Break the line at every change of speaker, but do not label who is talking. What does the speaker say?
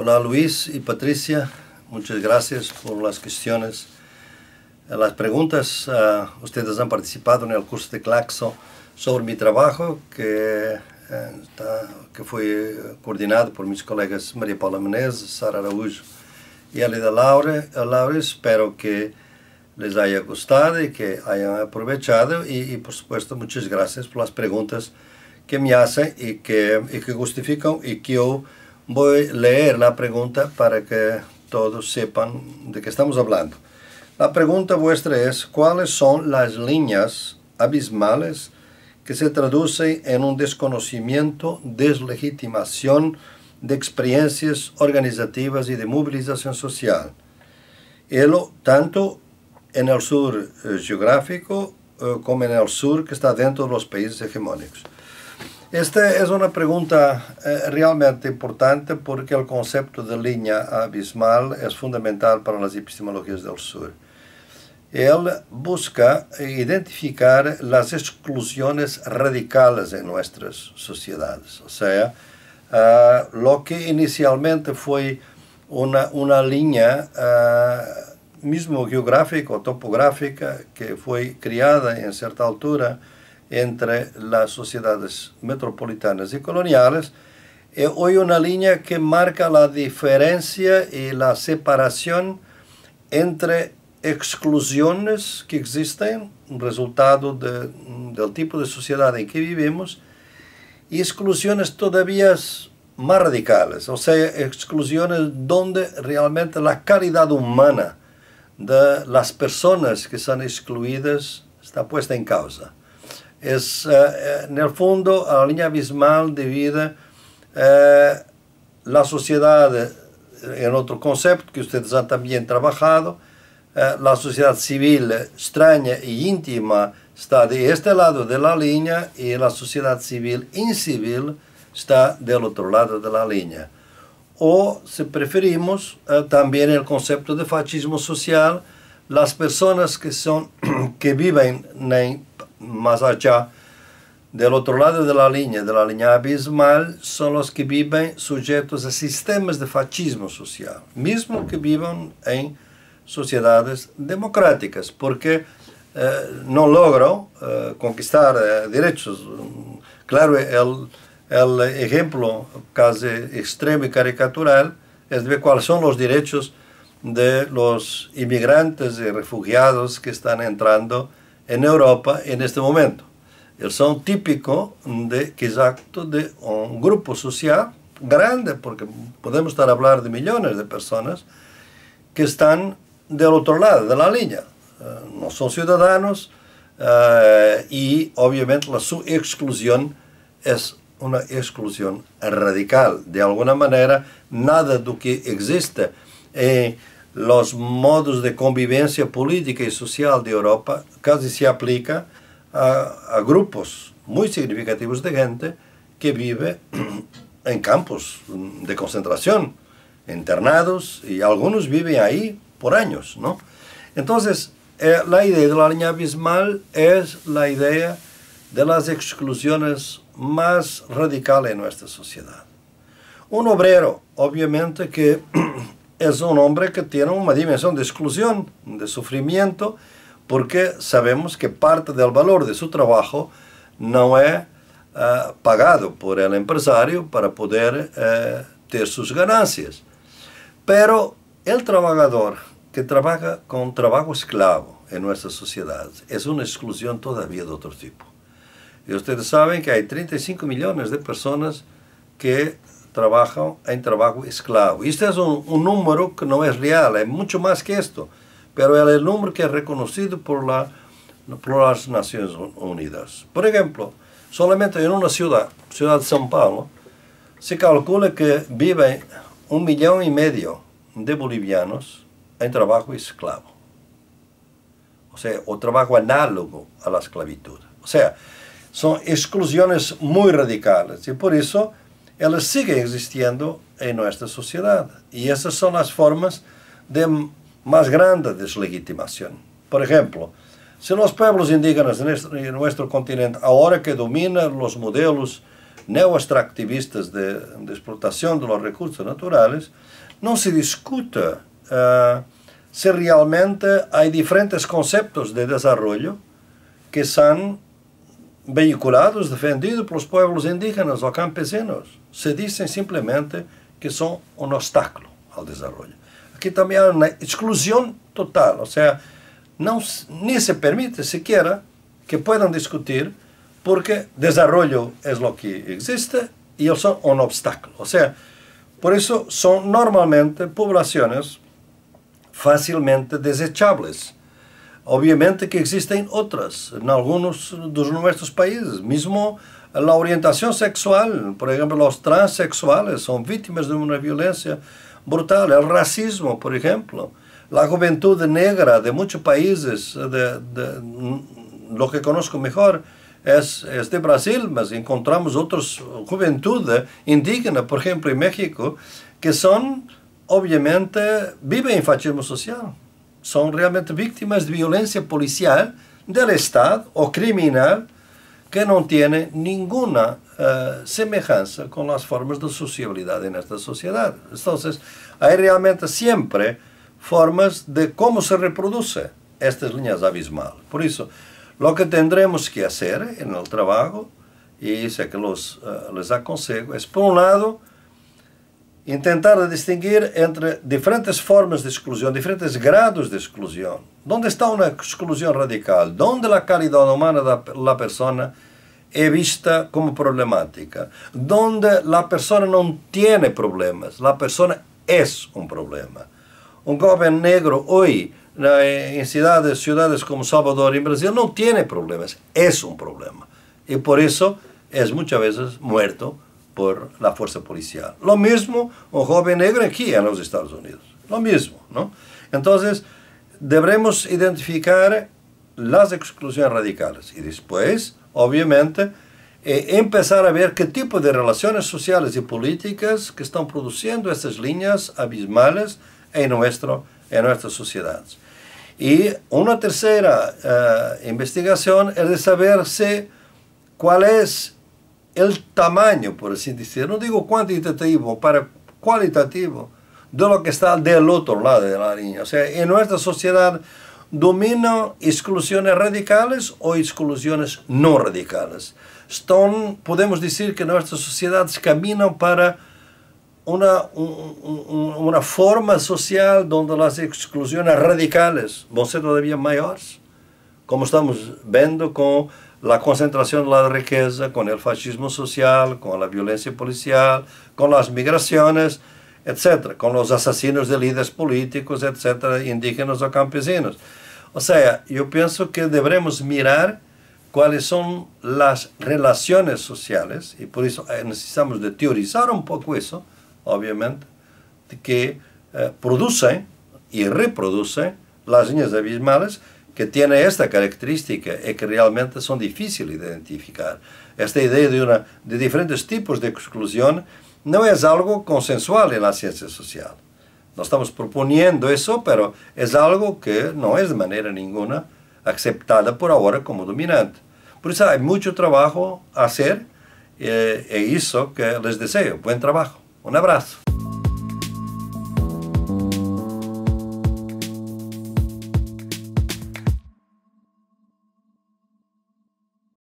Hola Luis y Patricia, muchas gracias por las cuestiones. Eh, las preguntas, eh, ustedes han participado en el curso de Claxo sobre mi trabajo que, eh, está, que fue coordinado por mis colegas María Paula Menezes, Sara Araújo y Alida Laure, Espero que les haya gustado y que hayan aprovechado y, por supuesto muchas gracias por las preguntas que me hacen y que, y que justifican y que yo Voy a leer la pregunta para que todos sepan de qué estamos hablando. La pregunta vuestra es, ¿cuáles son las líneas abismales que se traducen en un desconocimiento, deslegitimación de experiencias organizativas y de movilización social? Ello tanto en el sur eh, geográfico eh, como en el sur que está dentro de los países hegemónicos. Esta es una pregunta eh, realmente importante porque el concepto de línea abismal es fundamental para las epistemologías del sur. Él busca identificar las exclusiones radicales en nuestras sociedades, o sea, eh, lo que inicialmente fue una, una línea eh, mismo geográfica o topográfica que fue creada en cierta altura, entre las sociedades metropolitanas y coloniales. Eh, hoy una línea que marca la diferencia y la separación entre exclusiones que existen, resultado del tipo de sociedad en que vivimos, y exclusiones todavía más radicales, o sea, exclusiones donde realmente la calidad humana de las personas que son excluidas está puesta en causa. Es, eh, eh, en el fondo, la línea abismal de vida, eh, la sociedad, en otro concepto que ustedes han también trabajado, la sociedad civil extraña e íntima está de este lado de la línea y la sociedad civil incivil está del otro lado de la línea. O, si preferimos, también el concepto de fascismo social, las personas que, son, que viven en más allá, del otro lado de la línea, de la línea abismal, son los que viven sujetos a sistemas de fascismo social, mismo que vivan en sociedades democráticas, porque eh, no logran eh, conquistar eh, derechos. Claro, el, el, ejemplo casi extremo y caricatural es de cuáles son los derechos de los inmigrantes y refugiados que están entrando en Europa en este momento. El son típico de, acto de un grupo social grande, porque podemos estar hablando de millones de personas que están del otro lado de la línea. Eh, no son ciudadanos eh, y obviamente la, su exclusión es una exclusión radical. De alguna manera, nada de lo que existe. en eh, los modos de convivencia política y social de Europa casi se aplica a, grupos muy significativos de gente que vive en campos de concentración, internados, y algunos viven ahí por años, ¿no? Entonces, eh, la idea de la línea abismal es la idea de las exclusiones más radicales en nuestra sociedad. Un obrero, obviamente, que es un hombre que tiene una dimensión de exclusión, de sufrimiento, porque sabemos que parte del valor de su trabajo no es eh, pagado por el empresario para poder eh, tener sus ganancias. Pero el trabajador que trabaja con trabajo esclavo en nuestra sociedad es una exclusión todavía de otro tipo. Y ustedes saben que hay 35 millones de personas que trabajan en trabajo esclavo. Este es un, número que no es real, es mucho más que esto, pero es el número que es reconocido por, la, por las Naciones Unidas. Por ejemplo, solamente en una ciudad, ciudad de São Paulo, se calcula que viven un millón y medio de bolivianos en trabajo esclavo. O sea, o trabajo análogo a la esclavitud. O sea, son exclusiones muy radicales y por eso elas sigam existindo em nossa sociedade e essas são as formas de mais grande deslegitimação. Por exemplo, se nos pueblos indígenas en nosso continente, hora que domina os modelos neoextractivistas de, de explotação dos recursos naturais, não se discute uh, realmente há diferentes conceitos de desenvolvimento que são veiculados, defendidos pelos povos indígenas ou campesinos. Se dizem simplesmente que são um obstáculo ao desenvolvimento. Aqui também há uma exclusão total, ou seja, não, nem se permite sequer que possam discutir, porque desenvolvimento é o que existe e eles são um obstáculo. Ou seja, por isso são normalmente populações facilmente desechables Obviamente que existen otras en algunos de nuestros países, mismo la orientación sexual, por ejemplo, los transexuales son víctimas de una violencia brutal, el racismo, por ejemplo, la juventud negra de muchos países, de, lo que conozco mejor es, de Brasil, Pero encontramos otras juventudes indígenas, por ejemplo, en México, que son, obviamente, viven en fascismo social son realmente víctimas de violencia policial del Estado o criminal que no tiene ninguna eh, semejanza con las formas de sociabilidad en esta sociedad. Entonces, hay realmente siempre formas de cómo se reproduce estas líneas abismales. Por eso, lo que tendremos que hacer en el trabajo, y sé que los, eh, les aconsejo, es por un lado intentar distinguir entre diferentes formas de exclusión, diferentes grados de exclusión. ¿Dónde está una exclusión radical? ¿Dónde la calidad humana de la persona es vista como problemática? ¿Dónde la persona no tiene problemas? La persona es un problema. Un joven negro hoy eh, en ciudades, ciudades como Salvador y Brasil no tiene problemas, es un problema. Y por eso es muchas veces muerto por la fuerza policial. Lo mismo un joven negro aquí en los Estados Unidos. Lo mismo, ¿no? Entonces, debemos identificar las exclusiones radicales y después, obviamente, eh, empezar a ver qué tipo de relaciones sociales y políticas que están produciendo estas líneas abismales en, nuestro, en nuestras sociedades. Y una tercera eh, investigación es de saber cuál es el tamaño, por así decirlo, no digo cuantitativo, para cualitativo, de lo que está del otro lado de la línea. O sea, en nuestra sociedad dominan exclusiones radicales o exclusiones no radicales. podemos decir que nuestras sociedades caminan para una, una forma social donde las exclusiones radicales van a ser todavía mayores, como estamos viendo con la concentración de la riqueza con el fascismo social, con la violencia policial, con las migraciones, etc. con los asesinos de líderes políticos, etc., indígenas o campesinos. O sea, yo pienso que debemos mirar cuáles son las relaciones sociales, y por eso eh, necesitamos de teorizar un poco eso, obviamente, que eh, producen y reproducen las líneas abismales que tiene esta característica y que realmente son difíciles de identificar. Esta idea de, una, de diferentes tipos de exclusión no es algo consensual en la ciencia social. No estamos proponiendo eso, pero es algo que no es de manera ninguna aceptada por ahora como dominante. Por eso hay mucho trabajo a hacer eh, e eso que les deseo. Buen trabajo. Un abrazo.